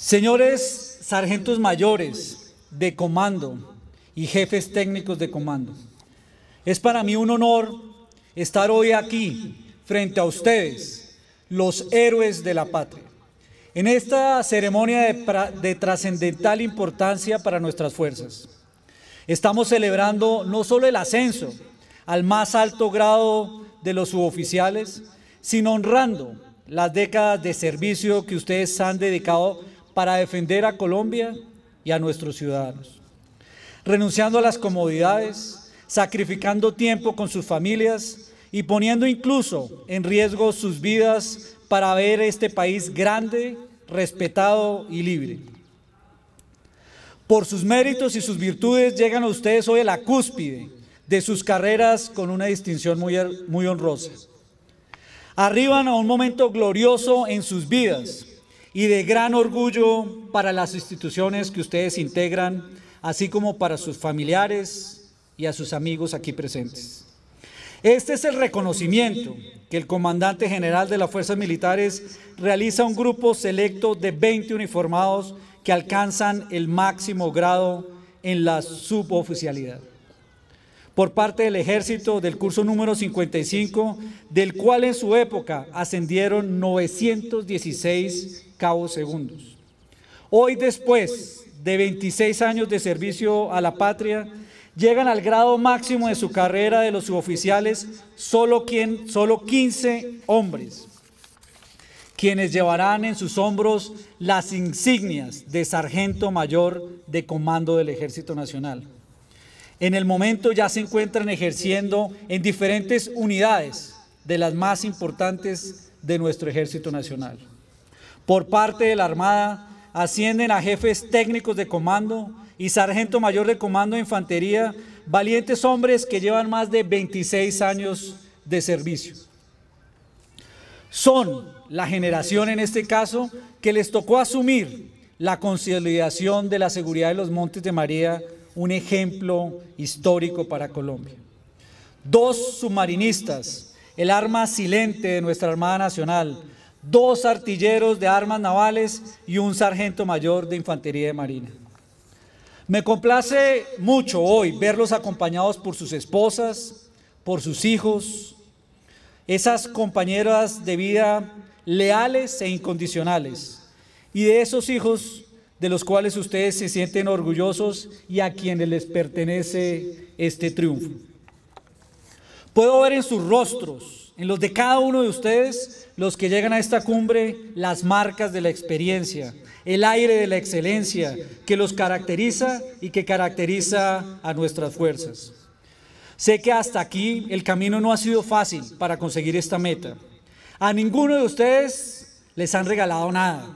Señores sargentos mayores de comando y jefes técnicos de comando, es para mí un honor estar hoy aquí frente a ustedes, los héroes de la patria. En esta ceremonia de, trascendental importancia para nuestras fuerzas, estamos celebrando no solo el ascenso al más alto grado de los suboficiales, sino honrando las décadas de servicio que ustedes han dedicado para defender a Colombia y a nuestros ciudadanos. Renunciando a las comodidades, sacrificando tiempo con sus familias y poniendo incluso en riesgo sus vidas para ver este país grande, respetado y libre. Por sus méritos y sus virtudes llegan a ustedes hoy a la cúspide de sus carreras con una distinción muy, muy honrosa. Arriban a un momento glorioso en sus vidas, y de gran orgullo para las instituciones que ustedes integran, así como para sus familiares y a sus amigos aquí presentes. Este es el reconocimiento que el comandante general de las Fuerzas Militares realiza a un grupo selecto de 20 uniformados que alcanzan el máximo grado en la suboficialidad por parte del ejército del curso número 55, del cual en su época ascendieron 916 Cabo Segundos. Hoy después de 26 años de servicio a la patria, llegan al grado máximo de su carrera de los suboficiales solo, quien, solo 15 hombres, quienes llevarán en sus hombros las insignias de sargento mayor de comando del Ejército Nacional. En el momento ya se encuentran ejerciendo en diferentes unidades de las más importantes de nuestro Ejército Nacional por parte de la Armada ascienden a jefes técnicos de comando y sargento mayor de comando de infantería, valientes hombres que llevan más de 26 años de servicio. Son la generación en este caso que les tocó asumir la consolidación de la seguridad de los Montes de María, un ejemplo histórico para Colombia. Dos submarinistas, el arma silente de nuestra Armada Nacional, dos artilleros de armas navales y un sargento mayor de infantería de marina. Me complace mucho hoy verlos acompañados por sus esposas, por sus hijos, esas compañeras de vida leales e incondicionales, y de esos hijos de los cuales ustedes se sienten orgullosos y a quienes les pertenece este triunfo. Puedo ver en sus rostros en los de cada uno de ustedes, los que llegan a esta cumbre, las marcas de la experiencia, el aire de la excelencia que los caracteriza y que caracteriza a nuestras fuerzas. Sé que hasta aquí el camino no ha sido fácil para conseguir esta meta. A ninguno de ustedes les han regalado nada.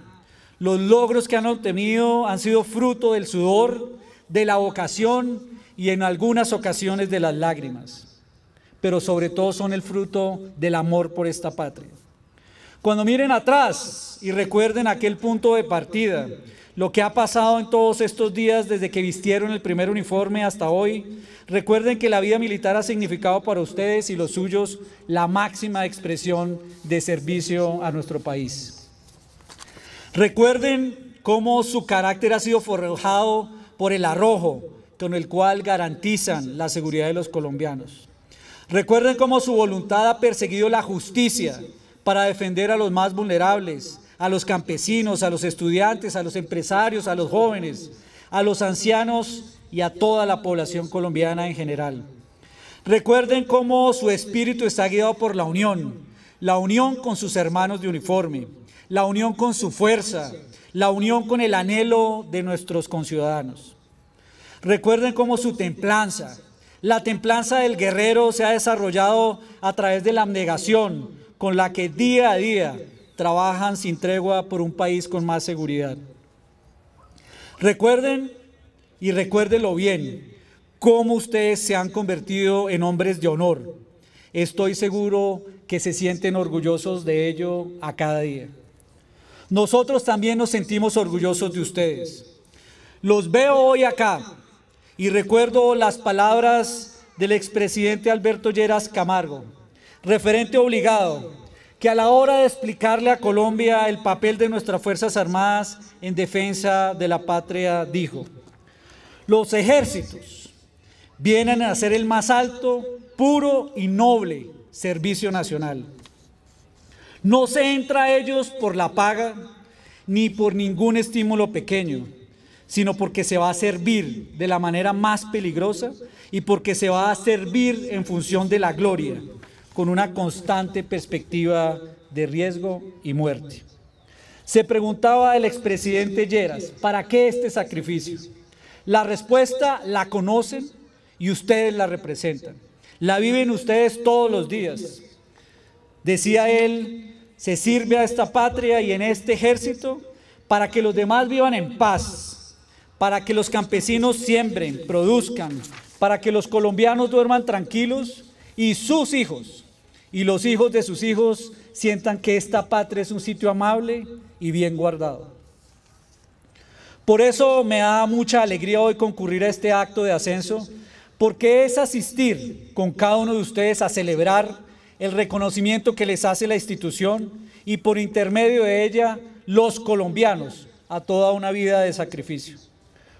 Los logros que han obtenido han sido fruto del sudor, de la vocación y en algunas ocasiones de las lágrimas pero sobre todo son el fruto del amor por esta patria. Cuando miren atrás y recuerden aquel punto de partida, lo que ha pasado en todos estos días desde que vistieron el primer uniforme hasta hoy, recuerden que la vida militar ha significado para ustedes y los suyos la máxima expresión de servicio a nuestro país. Recuerden cómo su carácter ha sido forjado por el arrojo con el cual garantizan la seguridad de los colombianos. Recuerden cómo su voluntad ha perseguido la justicia para defender a los más vulnerables, a los campesinos, a los estudiantes, a los empresarios, a los jóvenes, a los ancianos y a toda la población colombiana en general. Recuerden cómo su espíritu está guiado por la unión, la unión con sus hermanos de uniforme, la unión con su fuerza, la unión con el anhelo de nuestros conciudadanos. Recuerden cómo su templanza, la templanza del guerrero se ha desarrollado a través de la abnegación con la que día a día trabajan sin tregua por un país con más seguridad. Recuerden y recuérdenlo bien, cómo ustedes se han convertido en hombres de honor. Estoy seguro que se sienten orgullosos de ello a cada día. Nosotros también nos sentimos orgullosos de ustedes. Los veo hoy acá y recuerdo las palabras del expresidente Alberto Lleras Camargo, referente obligado, que a la hora de explicarle a Colombia el papel de nuestras Fuerzas Armadas en defensa de la patria, dijo, los ejércitos vienen a hacer el más alto, puro y noble servicio nacional. No se entra a ellos por la paga ni por ningún estímulo pequeño sino porque se va a servir de la manera más peligrosa y porque se va a servir en función de la gloria, con una constante perspectiva de riesgo y muerte. Se preguntaba el expresidente Lleras, ¿para qué este sacrificio? La respuesta la conocen y ustedes la representan. La viven ustedes todos los días. Decía él, se sirve a esta patria y en este ejército para que los demás vivan en paz, para que los campesinos siembren, produzcan, para que los colombianos duerman tranquilos y sus hijos y los hijos de sus hijos sientan que esta patria es un sitio amable y bien guardado. Por eso me da mucha alegría hoy concurrir a este acto de ascenso, porque es asistir con cada uno de ustedes a celebrar el reconocimiento que les hace la institución y por intermedio de ella los colombianos a toda una vida de sacrificio.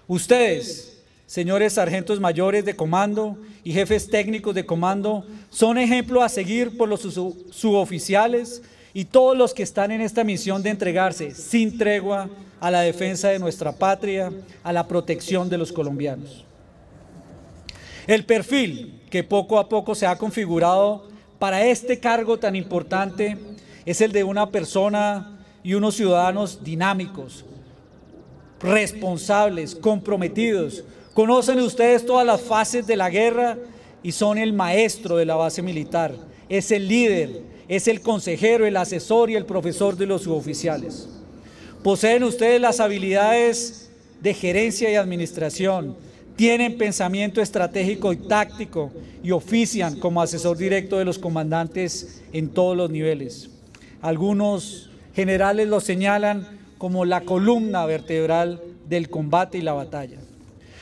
Ustedes, señores sargentos mayores de comando y jefes técnicos de comando, son ejemplo a seguir por los suboficiales y todos los que están en esta misión de entregarse sin tregua a la defensa de nuestra patria, a la protección de los colombianos. El perfil que poco a poco se ha configurado para este cargo tan importante es el de una persona y unos ciudadanos dinámicos, responsables, comprometidos. Conocen ustedes todas las fases de la guerra y son el maestro de la base militar. Es el líder, es el consejero, el asesor y el profesor de los suboficiales. Poseen ustedes las habilidades de gerencia y administración. Tienen pensamiento estratégico y táctico y ofician como asesor directo de los comandantes en todos los niveles. Algunos generales lo señalan como la columna vertebral del combate y la batalla.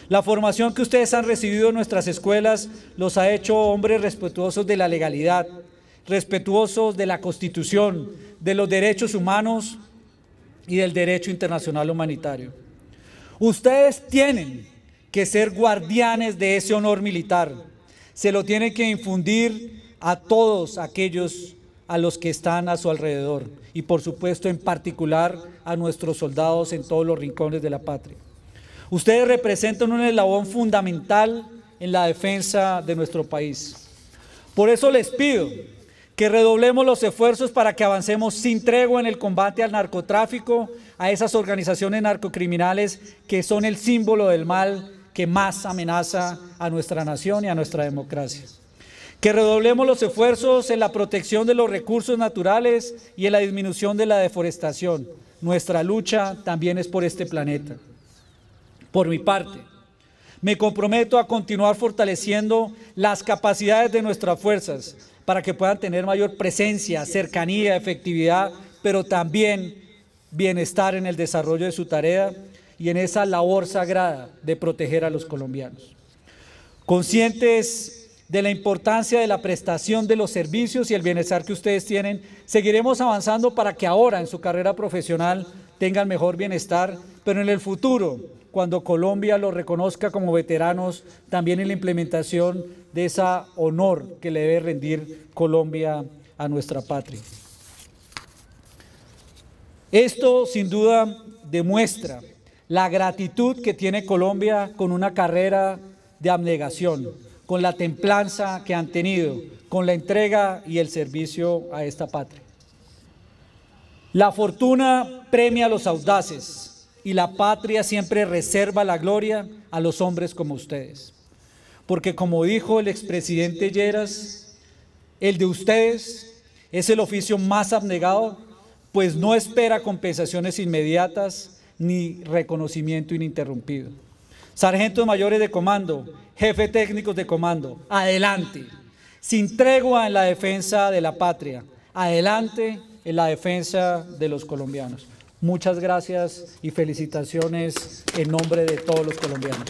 La formación que ustedes han recibido en nuestras escuelas los ha hecho hombres respetuosos de la legalidad, respetuosos de la Constitución, de los derechos humanos y del derecho internacional humanitario. Ustedes tienen que ser guardianes de ese honor militar. Se lo tienen que infundir a todos aquellos a los que están a su alrededor y por supuesto en particular a nuestros soldados en todos los rincones de la patria. Ustedes representan un eslabón fundamental en la defensa de nuestro país. Por eso les pido que redoblemos los esfuerzos para que avancemos sin tregua en el combate al narcotráfico, a esas organizaciones narcocriminales que son el símbolo del mal que más amenaza a nuestra nación y a nuestra democracia. Que redoblemos los esfuerzos en la protección de los recursos naturales y en la disminución de la deforestación. Nuestra lucha también es por este planeta. Por mi parte, me comprometo a continuar fortaleciendo las capacidades de nuestras fuerzas para que puedan tener mayor presencia, cercanía, efectividad, pero también bienestar en el desarrollo de su tarea y en esa labor sagrada de proteger a los colombianos. Conscientes de la importancia de la prestación de los servicios y el bienestar que ustedes tienen. Seguiremos avanzando para que ahora en su carrera profesional tengan mejor bienestar, pero en el futuro, cuando Colombia los reconozca como veteranos, también en la implementación de esa honor que le debe rendir Colombia a nuestra patria. Esto sin duda demuestra la gratitud que tiene Colombia con una carrera de abnegación, con la templanza que han tenido, con la entrega y el servicio a esta patria. La fortuna premia a los audaces y la patria siempre reserva la gloria a los hombres como ustedes. Porque como dijo el expresidente Lleras, el de ustedes es el oficio más abnegado, pues no espera compensaciones inmediatas ni reconocimiento ininterrumpido sargentos mayores de comando, jefes técnicos de comando, adelante, sin tregua en la defensa de la patria, adelante en la defensa de los colombianos. Muchas gracias y felicitaciones en nombre de todos los colombianos.